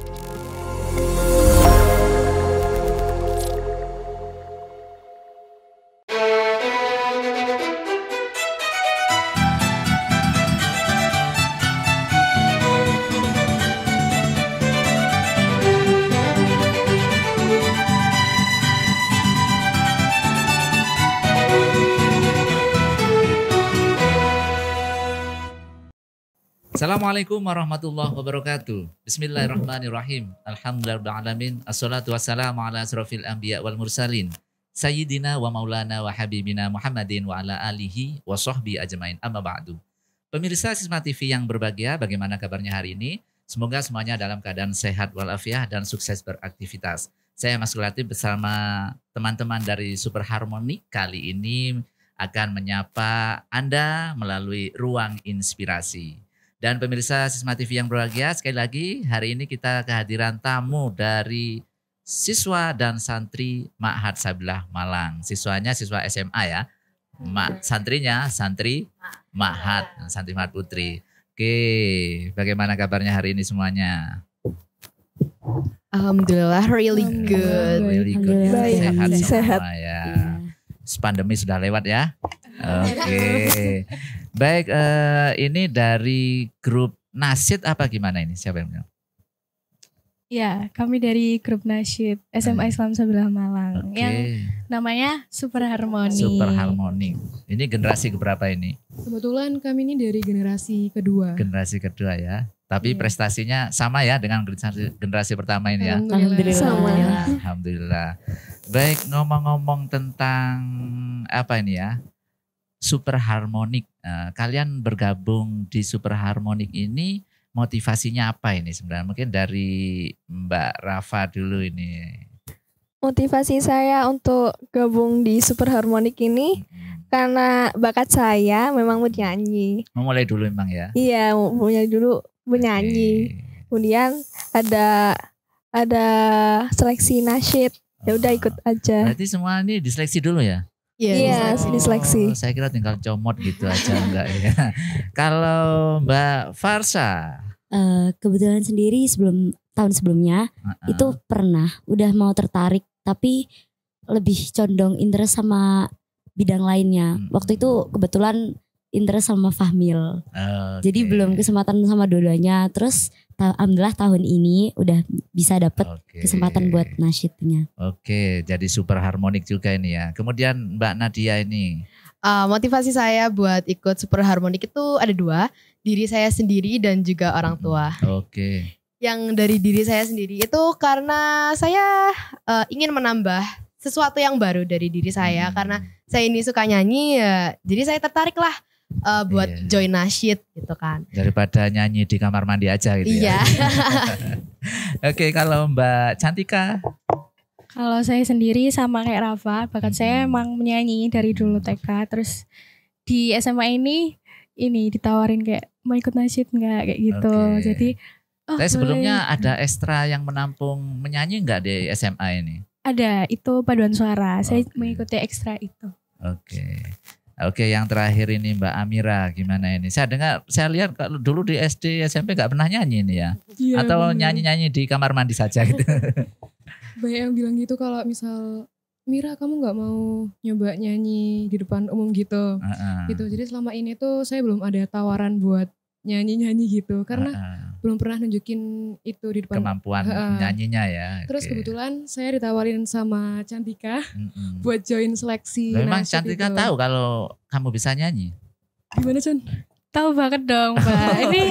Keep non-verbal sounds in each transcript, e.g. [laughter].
Thank you. Assalamualaikum warahmatullahi wabarakatuh. Bismillahirrahmanirrahim. Alhamdulillahirrahmanirrahim. Assalatu wassalamu ala asrafil anbiya wal mursalin. Sayyidina wa maulana wa habibina Muhammadin wa ala alihi wa sahbi ajmain amma ba'du. Pemirsa Sisma TV yang berbahagia, bagaimana kabarnya hari ini? Semoga semuanya dalam keadaan sehat walafiah dan sukses beraktivitas. Saya Mas Gulati bersama teman-teman dari Super Harmoni kali ini akan menyapa Anda melalui ruang inspirasi. Dan pemirsa Sisma TV yang berbahagia, sekali lagi hari ini kita kehadiran tamu dari siswa dan santri Ma'had Sabilah Malang. Siswanya siswa SMA ya. Ma, santrinya santri Ma'had, santri Ma'had Putri. Oke, bagaimana kabarnya hari ini semuanya? Alhamdulillah really good. Really good. ya. Sehat semua Sehat. ya. Pandemi sudah lewat ya. Oke. Okay. Baik, uh, ini dari grup Nasid apa gimana ini? Siapa yang bilang? Ya, kami dari grup Nasid SMA Islam Sebelah Malang okay. yang namanya Super Harmoni. Super Harmoni. Ini generasi berapa ini? Kebetulan kami ini dari generasi kedua. Generasi kedua ya. Tapi yeah. prestasinya sama ya dengan generasi, generasi pertama ini ya. Alhamdulillah. Sama. Alhamdulillah. Baik, ngomong-ngomong tentang apa ini ya? Super Harmonik, eh, kalian bergabung di Super Harmonik ini motivasinya apa ini sebenarnya? Mungkin dari Mbak Rafa dulu ini. Motivasi saya untuk gabung di Super Harmonik ini hmm. karena bakat saya memang mau Mau Mulai dulu emang ya? Iya, mulai dulu menyanyi. Okay. Kemudian ada ada seleksi nasyid. Ya udah oh. ikut aja. Berarti semua ini diseleksi dulu ya? Iya, yeah, iya, gitu. disleksi. Oh, saya kira tinggal comot gitu aja [laughs] enggak ya. Kalau Mbak Farsa, uh, kebetulan sendiri sebelum tahun sebelumnya uh -uh. itu pernah udah mau tertarik tapi lebih condong interest sama bidang lainnya. Hmm. Waktu itu kebetulan interest sama Fahmil. Okay. Jadi belum kesempatan sama dua-duanya. Terus alhamdulillah tahun ini udah bisa dapat okay. kesempatan buat nasyidnya. Oke, okay, jadi super harmonik juga ini ya. Kemudian Mbak Nadia ini. Uh, motivasi saya buat ikut super harmonik itu ada dua, diri saya sendiri dan juga orang hmm, tua. Oke. Okay. Yang dari diri saya sendiri itu karena saya uh, ingin menambah sesuatu yang baru dari diri saya hmm. karena saya ini suka nyanyi ya, jadi saya tertarik lah uh, eh, buat yeah. join nasyid gitu kan. Daripada nyanyi di kamar mandi aja gitu yeah. ya. Iya. [laughs] Oke, kalau Mbak Cantika kalau saya sendiri sama kayak Rafa, bahkan saya hmm. emang menyanyi dari dulu TK. Terus di SMA ini ini ditawarin kayak mau ikut nasib nggak kayak gitu. Okay. Jadi oh, Tapi sebelumnya boleh. ada ekstra yang menampung menyanyi nggak di SMA ini? Ada, itu paduan suara. Saya mengikuti ekstra itu. Oke. Okay. Oke, yang terakhir ini Mbak Amira, gimana ini? Saya dengar, saya lihat kalau dulu di SD SMP nggak pernah nyanyi ini ya, ya atau nyanyi-nyanyi di kamar mandi saja gitu. [laughs] Banyak yang bilang gitu kalau misal Mira kamu nggak mau nyoba nyanyi di depan umum gitu, uh -uh. gitu. Jadi selama ini tuh saya belum ada tawaran buat nyanyi-nyanyi gitu, karena uh -uh belum pernah nunjukin itu di depan kemampuan uh, nyanyinya ya. Terus okay. kebetulan saya ditawarin sama Cantika mm-hmm. [laughs] buat join seleksi. Loh, memang Cantika itu. tahu kalau kamu bisa nyanyi. Gimana Chan? Tahu banget dong, Mbak. [laughs] ini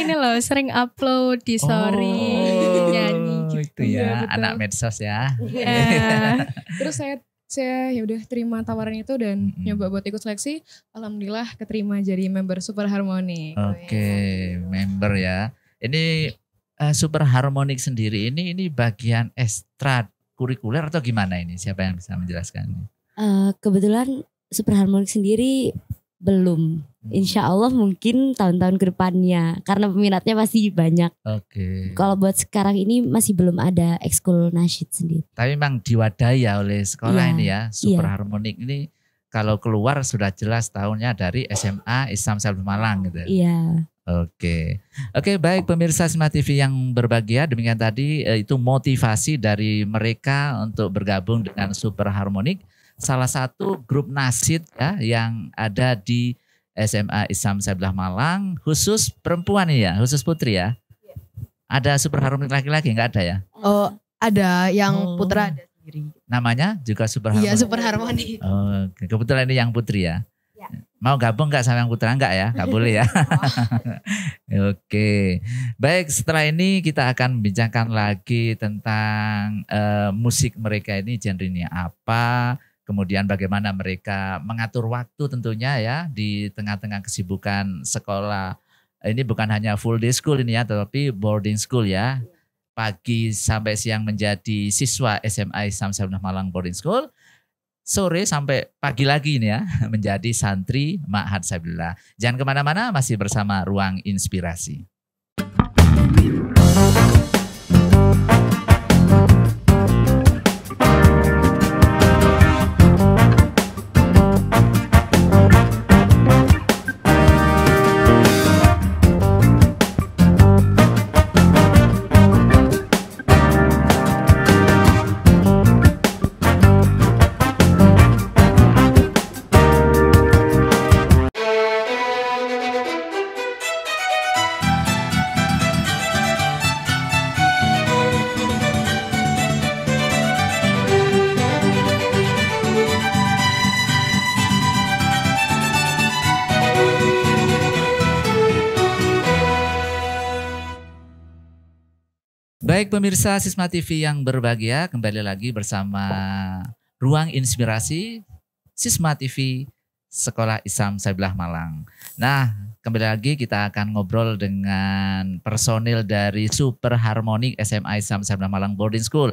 ini loh sering upload di story oh, nyanyi gitu. Itu ya, ya anak medsos ya. Yeah. [laughs] Terus saya saya ya udah terima tawaran itu dan mm-hmm. nyoba buat ikut seleksi alhamdulillah keterima jadi member super Harmony oke okay, member ya ini uh, eh, super harmonik sendiri ini ini bagian ekstra kurikuler atau gimana ini? Siapa yang bisa menjelaskan? Uh, kebetulan super harmonik sendiri belum. Hmm. Insya Allah mungkin tahun-tahun kedepannya karena peminatnya masih banyak. Oke. Okay. Kalau buat sekarang ini masih belum ada ekskul nasyid sendiri. Tapi memang diwadai ya oleh sekolah yeah. ini ya super yeah. harmonik ini kalau keluar sudah jelas tahunnya dari SMA Islam Selvi Malang gitu. Ya. Iya. Oke, oke baik pemirsa Smart TV yang berbahagia demikian tadi eh, itu motivasi dari mereka untuk bergabung dengan Super Harmonik, salah satu grup nasid ya yang ada di SMA Islam Sebelah Malang khusus perempuan ya, khusus putri ya. Ada Super Harmonik laki-laki nggak ada ya? Oh ada yang oh. putra ada sendiri. Namanya juga Super Harmonik. Iya Super Harmonik. Oh, kebetulan ini yang putri ya. Mau gabung gak sama yang putra nggak ya? Nggak boleh ya. [laughs] Oke, baik setelah ini kita akan membincangkan lagi tentang uh, musik mereka ini genre ini apa, kemudian bagaimana mereka mengatur waktu tentunya ya di tengah-tengah kesibukan sekolah. Ini bukan hanya full day school ini ya, tetapi boarding school ya. Pagi sampai siang menjadi siswa SMA Islam Sabunah Malang Boarding School sore sampai pagi lagi ini ya [laughs] menjadi santri Ma'had Sabillah. Jangan kemana-mana masih bersama Ruang Inspirasi. Baik pemirsa Sisma TV yang berbahagia, kembali lagi bersama Ruang Inspirasi Sisma TV Sekolah Islam Sabilah Malang. Nah, kembali lagi kita akan ngobrol dengan personil dari Super Harmonic SMA Islam Sabilah Malang Boarding School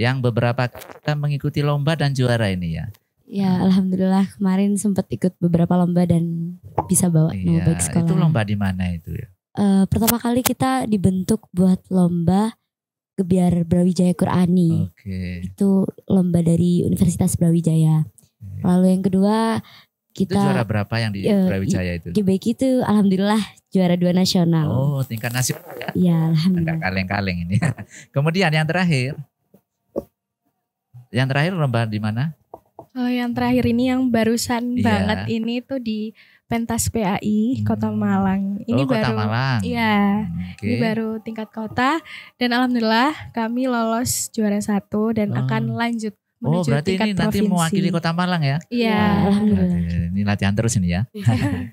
yang beberapa kita mengikuti lomba dan juara ini ya. Ya, alhamdulillah kemarin sempat ikut beberapa lomba dan bisa bawa iya, nama baik sekolah. Itu lomba di mana itu ya? uh, pertama kali kita dibentuk buat lomba Gebiar Brawijaya Qurani. Okay. Itu lomba dari Universitas Brawijaya. Okay. Lalu yang kedua kita itu juara berapa yang di uh, Brawijaya itu? GBK itu alhamdulillah juara dua nasional. Oh, tingkat nasional ya. Iya, alhamdulillah. Enggak kaleng-kaleng ini. [laughs] Kemudian yang terakhir. Yang terakhir lomba di mana? Oh, yang terakhir ini yang barusan yeah. banget ini tuh di pentas PAI hmm. Kota Malang. Ini oh, Kota baru Malang. Iya. Okay. Ini baru tingkat kota dan alhamdulillah kami lolos juara satu dan oh. akan lanjut oh, menuju oh, berarti ini provinsi. nanti mewakili Kota Malang ya? Iya. Wow. Iya, ini latihan terus ini ya.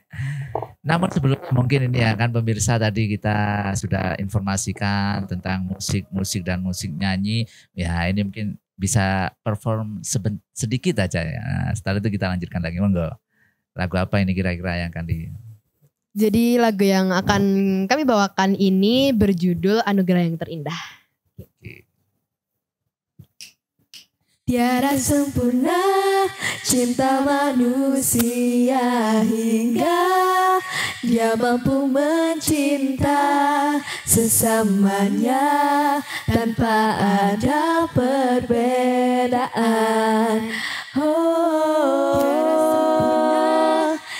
[laughs] Namun sebelum mungkin ini ya kan pemirsa tadi kita sudah informasikan tentang musik, musik dan musik nyanyi. Ya ini mungkin bisa perform sedikit aja ya. Nah, setelah itu kita lanjutkan lagi monggo lagu apa ini kira-kira yang akan di jadi lagu yang akan kami bawakan ini berjudul Anugerah yang Terindah. Tiara sempurna cinta manusia hingga dia mampu mencinta sesamanya tanpa ada perbedaan. Oh.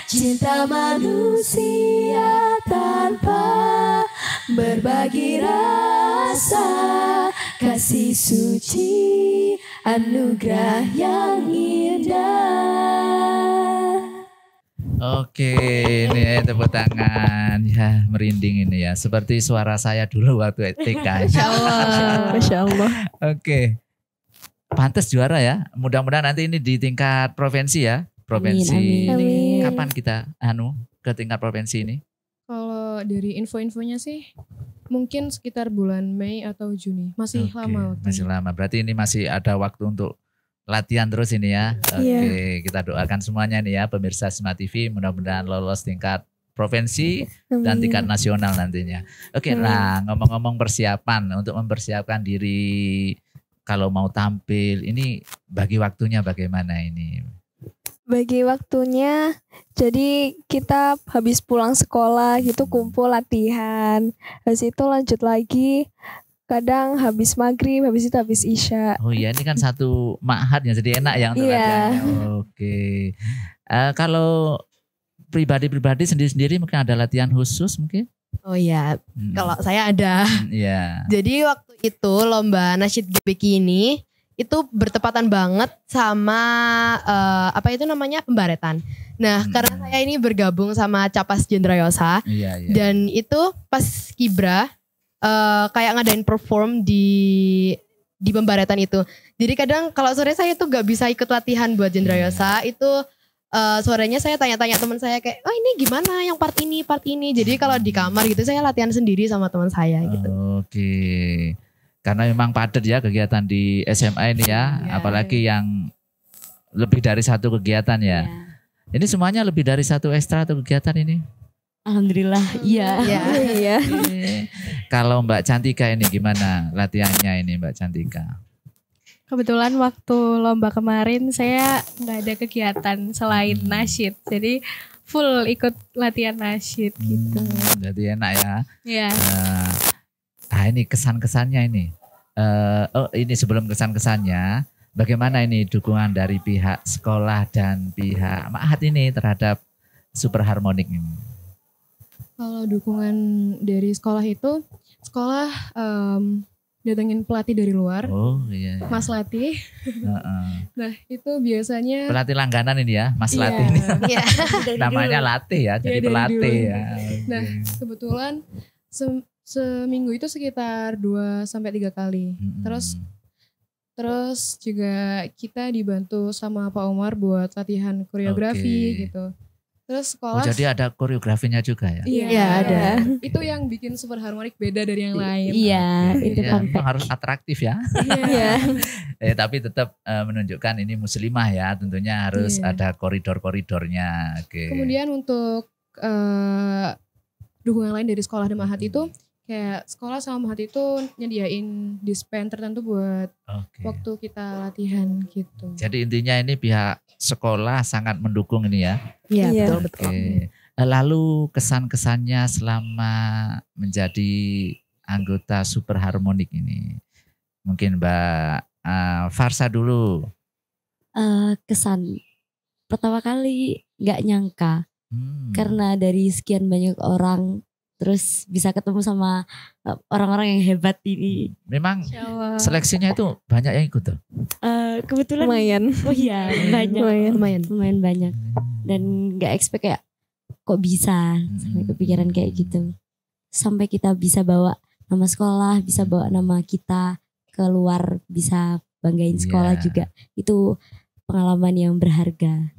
Cinta manusia tanpa berbagi rasa Kasih suci anugerah yang indah Oke, ini ya, tepuk tangan. Ya, merinding ini ya. Seperti suara saya dulu waktu TK. Kan? [laughs] Masya Allah. Masya Allah. Oke. Pantes juara ya. Mudah-mudahan nanti ini di tingkat provinsi ya. Provinsi. Amin, amin kapan kita anu ke tingkat provinsi ini? Kalau dari info-infonya sih mungkin sekitar bulan Mei atau Juni. Masih okay, lama waktu. Masih lama. Berarti ini masih ada waktu untuk latihan terus ini ya. Oke, okay, iya. yeah. kita doakan semuanya nih ya pemirsa Smart TV mudah-mudahan lolos tingkat provinsi Amin. dan tingkat nasional nantinya. Oke, okay, nah ngomong-ngomong persiapan untuk mempersiapkan diri kalau mau tampil ini bagi waktunya bagaimana ini? bagi waktunya jadi kita habis pulang sekolah gitu kumpul latihan habis itu lanjut lagi kadang habis maghrib habis itu habis isya oh iya ini kan satu mahat yang jadi enak yang yeah. oke okay. uh, eh, kalau pribadi-pribadi sendiri-sendiri mungkin ada latihan khusus mungkin Oh iya, hmm. kalau saya ada. Hmm, iya. Yeah. Jadi waktu itu lomba nasyid GPK ini itu bertepatan banget sama uh, apa itu namanya pembaretan. Nah, hmm. karena saya ini bergabung sama Capas Jendrayosa iya, iya. iya. dan itu pas Kibra uh, kayak ngadain perform di di pembaretan itu. Jadi kadang kalau sore saya itu gak bisa ikut latihan buat Jendrayosa iya. itu uh, eh, suaranya saya tanya-tanya teman saya kayak oh ini gimana yang part ini part ini jadi kalau di kamar gitu saya latihan sendiri sama teman saya gitu oke okay karena memang padat ya kegiatan di SMA ini ya, ya apalagi ya. yang lebih dari satu kegiatan ya. ya. Ini semuanya lebih dari satu ekstra atau kegiatan ini? Alhamdulillah, iya. Iya. [laughs] Ya. Kalau Mbak Cantika ini gimana latihannya ini Mbak Cantika? Kebetulan waktu lomba kemarin saya nggak ada kegiatan selain hmm. nasyid. Jadi full ikut latihan nasyid hmm, gitu. Jadi enak ya. Iya. Nah, ini kesan-kesannya ini uh, oh ini sebelum kesan-kesannya, bagaimana ini dukungan dari pihak sekolah dan pihak Ma'had ini terhadap super harmonik ini? Kalau dukungan dari sekolah itu, sekolah um, datengin pelatih dari luar. Oh iya. iya. Mas Latih. Uh [laughs] -uh. Nah itu biasanya. Pelatih langganan ini ya, Mas yeah. Latih. ini. Iya. [laughs] Namanya Latih ya, iya, jadi yeah, pelatih ya. Nah kebetulan seminggu itu sekitar 2 sampai tiga kali. Hmm. Terus terus juga kita dibantu sama Pak Umar buat latihan koreografi okay. gitu. Terus sekolah. Oh, jadi ada koreografinya juga ya? Iya ya, ada. Iya. Itu yang bikin super harmonik beda dari yang lain. Iya, iya itu ya, memang harus atraktif ya. Iya. [laughs] eh, tapi tetap uh, eh, menunjukkan ini muslimah ya, tentunya harus yeah. ada koridor-koridornya. Okay. Kemudian untuk uh, dukungan lain dari sekolah Demahat itu kayak sekolah sama hati itu nyediain dispen tertentu buat okay. waktu kita latihan gitu. Jadi intinya ini pihak sekolah sangat mendukung ini ya. Iya yeah, betul betul. Okay. Lalu kesan-kesannya selama menjadi anggota Super Harmonik ini, mungkin Mbak uh, Farsa dulu. Uh, kesan pertama kali nggak nyangka hmm. karena dari sekian banyak orang terus bisa ketemu sama eh, orang-orang yang hebat ini. Memang seleksinya itu banyak yang ikut tuh. Uh, kebetulan lumayan. Oh iya, banyak. Lumayan, lumayan, lumayan banyak. Hmm. Dan nggak expect kayak kok bisa sampai hmm. kepikiran kayak gitu. Sampai kita bisa bawa nama sekolah, bisa bawa nama kita keluar, bisa banggain iya. sekolah yeah. juga. Itu pengalaman yang berharga.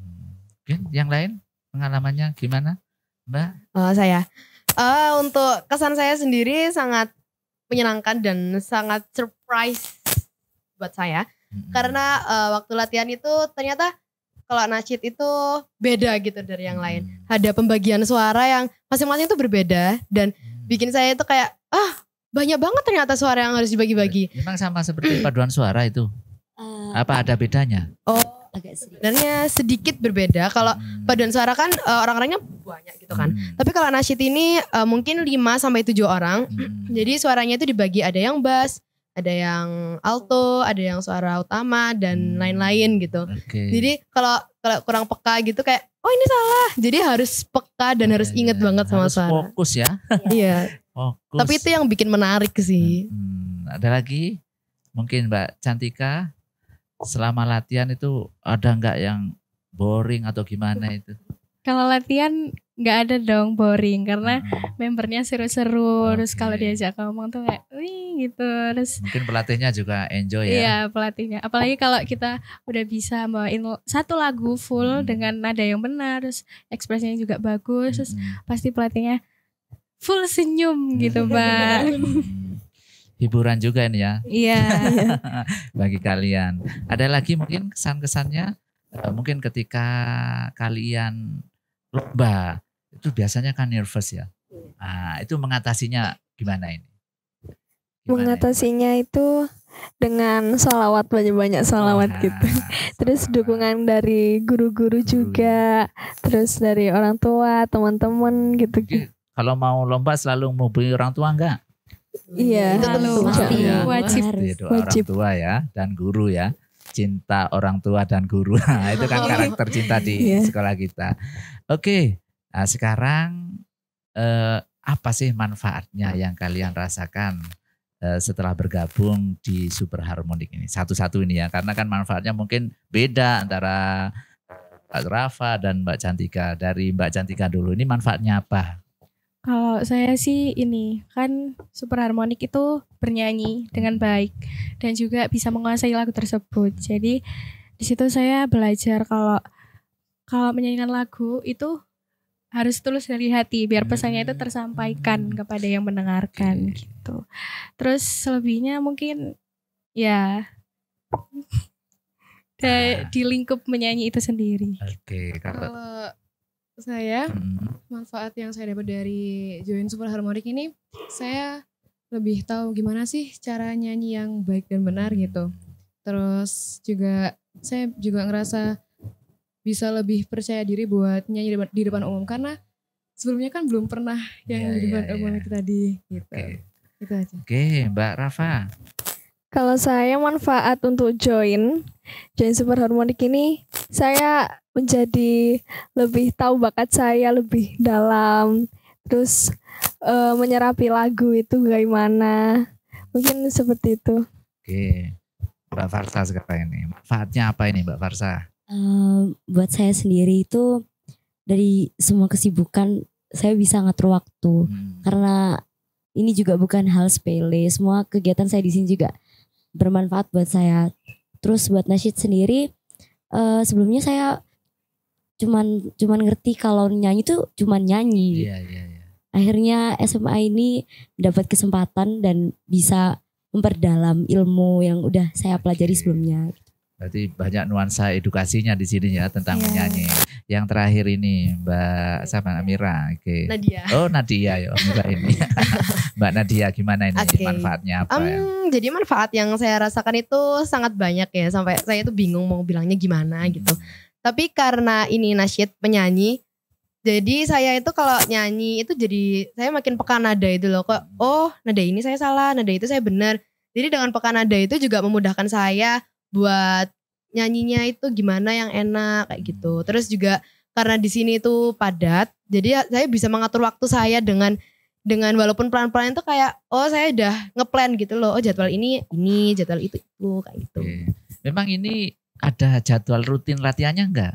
okay, hmm. yang lain pengalamannya gimana, Mbak? Oh, saya Uh, untuk kesan saya sendiri sangat menyenangkan dan sangat surprise buat saya karena uh, waktu latihan itu ternyata kalau nasyid itu beda gitu dari yang lain. Mm. Ada pembagian suara yang masing-masing itu berbeda dan mm. bikin saya itu kayak ah banyak banget ternyata suara yang harus dibagi-bagi. Memang sama seperti paduan suara itu. Eh, apa ada bedanya? Oh agak sedikit. Sebenarnya sedikit berbeda. Kalau hmm. paduan suara kan uh, orang-orangnya banyak gitu kan. Hmm. Tapi kalau nasyid ini uh, mungkin 5 sampai 7 orang. Hmm. Jadi suaranya itu dibagi ada yang bass, ada yang alto, ada yang suara utama dan hmm. lain-lain gitu. Okay. Jadi kalau kalau kurang peka gitu kayak oh ini salah. Jadi harus peka dan iya, harus iya, inget ya, banget harus sama suara. Fokus ya. [laughs] iya. Fokus. Tapi itu yang bikin menarik sih. Hmm, hmm. ada lagi? Mungkin Mbak Cantika selama latihan itu ada nggak yang boring atau gimana itu? Kalau latihan nggak ada dong boring karena hmm. membernya seru-seru okay. terus kalau diajak ngomong tuh kayak wih gitu terus mungkin pelatihnya juga enjoy ya iya pelatihnya apalagi kalau kita udah bisa bawain satu lagu full hmm. dengan nada yang benar terus ekspresinya juga bagus hmm. terus pasti pelatihnya full senyum gitu mbak hmm hiburan juga ini ya. Iya. Yeah. [laughs] Bagi kalian. Ada lagi mungkin kesan-kesannya eh, mungkin ketika kalian lomba itu biasanya kan nervous ya. Nah, itu mengatasinya gimana ini? Gimana mengatasinya ini? itu dengan salawat banyak-banyak salawat oh, gitu. Terus dukungan dari guru-guru juga, terus dari orang tua, teman-teman gitu. Kalau mau lomba selalu menghubungi orang tua enggak? Iya. Itu tentu ya. Iya. wajib. Iya, doa wajib. orang tua ya dan guru ya. Cinta orang tua dan guru. [laughs] Nah, itu kan oh. karakter cinta di yeah. sekolah kita. Oke, nah sekarang eh, apa sih manfaatnya yang kalian rasakan eh, setelah bergabung di Super Harmonik ini? Satu-satu ini ya, karena kan manfaatnya mungkin beda antara Mbak Rafa dan Mbak Cantika. Dari Mbak Cantika dulu, ini manfaatnya apa kalau saya sih ini kan super harmonik itu bernyanyi dengan baik dan juga bisa menguasai lagu tersebut. Jadi di situ saya belajar kalau kalau menyanyikan lagu itu harus tulus dari hati biar pesannya itu tersampaikan hmm. kepada yang mendengarkan gitu. Terus selebihnya mungkin ya [laughs] di lingkup menyanyi itu sendiri. Oke, okay, kalau saya mm-hmm. manfaat yang saya dapat dari join super harmonik ini saya lebih tahu gimana sih cara nyanyi yang baik dan benar gitu terus juga saya juga ngerasa bisa lebih percaya diri buat nyanyi di depan, umum karena sebelumnya kan belum pernah yang yeah, di ya, depan yeah, umum yeah. itu tadi gitu okay. itu aja oke okay, mbak Rafa kalau saya manfaat untuk join join super harmonik ini saya menjadi lebih tahu bakat saya lebih dalam terus uh, menyerapi lagu itu bagaimana mungkin seperti itu oke mbak Farsa sekarang ini manfaatnya apa ini mbak Farsa uh, buat saya sendiri itu dari semua kesibukan saya bisa ngatur waktu hmm. karena ini juga bukan hal sepele semua kegiatan saya di sini juga bermanfaat buat saya terus buat Nasid sendiri uh, sebelumnya saya cuman cuman ngerti kalau nyanyi tuh cuman nyanyi. Iya, iya, iya. Akhirnya SMA ini dapat kesempatan dan bisa memperdalam ilmu yang udah saya pelajari okay. sebelumnya. Berarti banyak nuansa edukasinya di sini ya tentang yeah. menyanyi. Yang terakhir ini Mbak siapa Amira, oke. Okay. Nadia. Oh Nadia ya Amira ini. [laughs] Mbak Nadia gimana ini okay. manfaatnya apa? Um, ya? Jadi manfaat yang saya rasakan itu sangat banyak ya sampai saya itu bingung mau bilangnya gimana gitu. Hmm. Tapi karena ini nasyid penyanyi, jadi saya itu kalau nyanyi itu jadi saya makin peka nada itu loh kok. Oh nada ini saya salah, nada itu saya benar. Jadi dengan peka nada itu juga memudahkan saya buat nyanyinya itu gimana yang enak kayak gitu. Terus juga karena di sini itu padat, jadi ya saya bisa mengatur waktu saya dengan dengan walaupun pelan-pelan itu kayak oh saya udah ngeplan gitu loh. Oh jadwal ini ini, jadwal itu itu kayak gitu. Memang ini ada jadwal rutin latihannya enggak?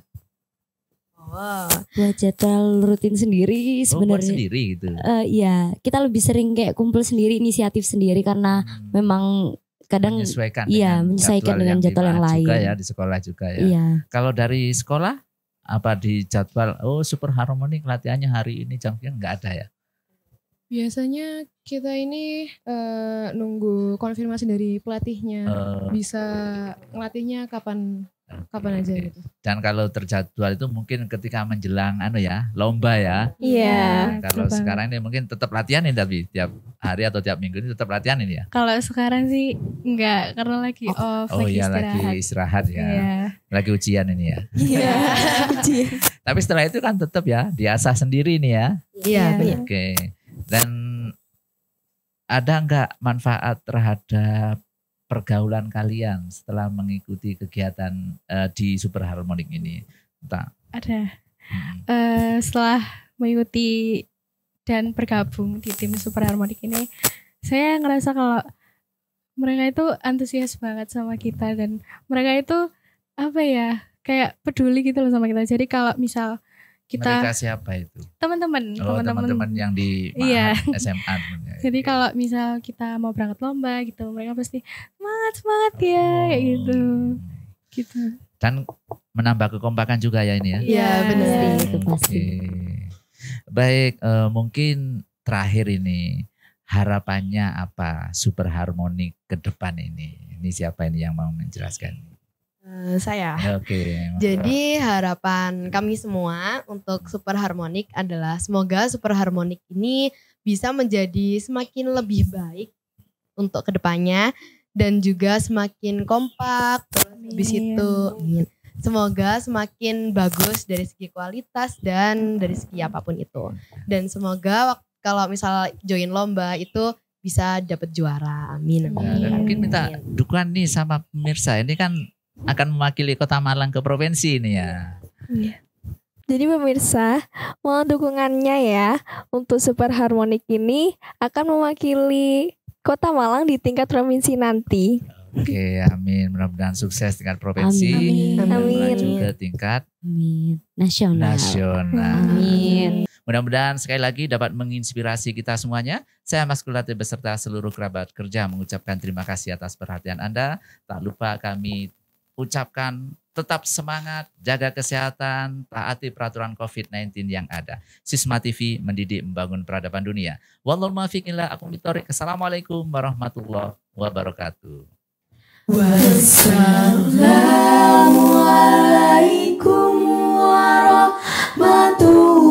Wow. Oh. Buat jadwal rutin sendiri oh, sebenarnya. sendiri gitu. Uh, iya, kita lebih sering kayak kumpul sendiri, inisiatif sendiri karena hmm. memang kadang menyesuaikan iya, dengan menyesuaikan jadwal dengan jadwal yang, yang lain. Juga ya di sekolah juga ya. Iya. Kalau dari sekolah apa di jadwal oh super harmonik latihannya hari ini jam enggak ada ya? Biasanya kita ini uh, nunggu konfirmasi dari pelatihnya uh, bisa ngelatihnya kapan okay. kapan aja gitu. Dan kalau terjadwal itu mungkin ketika menjelang anu ya lomba ya. Iya. Yeah, kalau sekarang ini mungkin tetap latihan ini tapi tiap hari atau tiap minggu ini tetap latihan ini ya. Kalau sekarang sih enggak karena lagi oh, off oh, lagi iya, istirahat. lagi istirahat ya. Yeah. Lagi ujian ini ya. Iya. Yeah. [laughs] tapi setelah itu kan tetap ya diasah sendiri nih ya. Iya. Yeah, iya. Oke. Okay. Dan ada enggak manfaat terhadap pergaulan kalian setelah mengikuti kegiatan uh, di Super Harmonic ini? Entah. Ada. Hmm. Uh, setelah mengikuti dan bergabung di tim Super Harmonic ini, saya ngerasa kalau mereka itu antusias banget sama kita dan mereka itu apa ya kayak peduli gitu loh sama kita. Jadi kalau misal kita mereka siapa itu teman-teman oh, teman-teman yang di iya. SMA ya. [laughs] jadi iya. kalau misal kita mau berangkat lomba gitu mereka pasti semangat semangat ya oh. kayak gitu gitu dan menambah kekompakan juga ya ini ya iya, iya benar ya. itu pasti okay. baik uh, mungkin terakhir ini harapannya apa super harmoni ke depan ini ini siapa ini yang mau menjelaskan Eh, saya. Ya, oke. Okay, Jadi harapan kami semua untuk Super Harmonik adalah semoga Super Harmonik ini bisa menjadi semakin lebih baik untuk kedepannya dan juga semakin kompak. Terus situ. itu, Semoga semakin bagus dari segi kualitas dan dari segi apapun itu. Dan semoga kalau misal join lomba itu bisa dapat juara. Amin. amin. Ya, mungkin minta dukungan nih sama pemirsa. Ini kan akan mewakili Kota Malang ke provinsi ini ya. Iya. Jadi pemirsa, mohon dukungannya ya untuk Super Harmonik ini akan mewakili Kota Malang di tingkat provinsi nanti. Oke, amin. Mudah-mudahan sukses tingkat provinsi. Amin. Amin. Juga tingkat amin. nasional. Nasional. Amin. Mudah-mudahan sekali lagi dapat menginspirasi kita semuanya. Saya Mas Kulati beserta seluruh kerabat kerja mengucapkan terima kasih atas perhatian Anda. Tak lupa kami ucapkan tetap semangat, jaga kesehatan, taati peraturan COVID-19 yang ada. Sisma TV mendidik membangun peradaban dunia. Wallahul muwaffiq Assalamualaikum warahmatullahi wabarakatuh. Wassalamualaikum warahmatullahi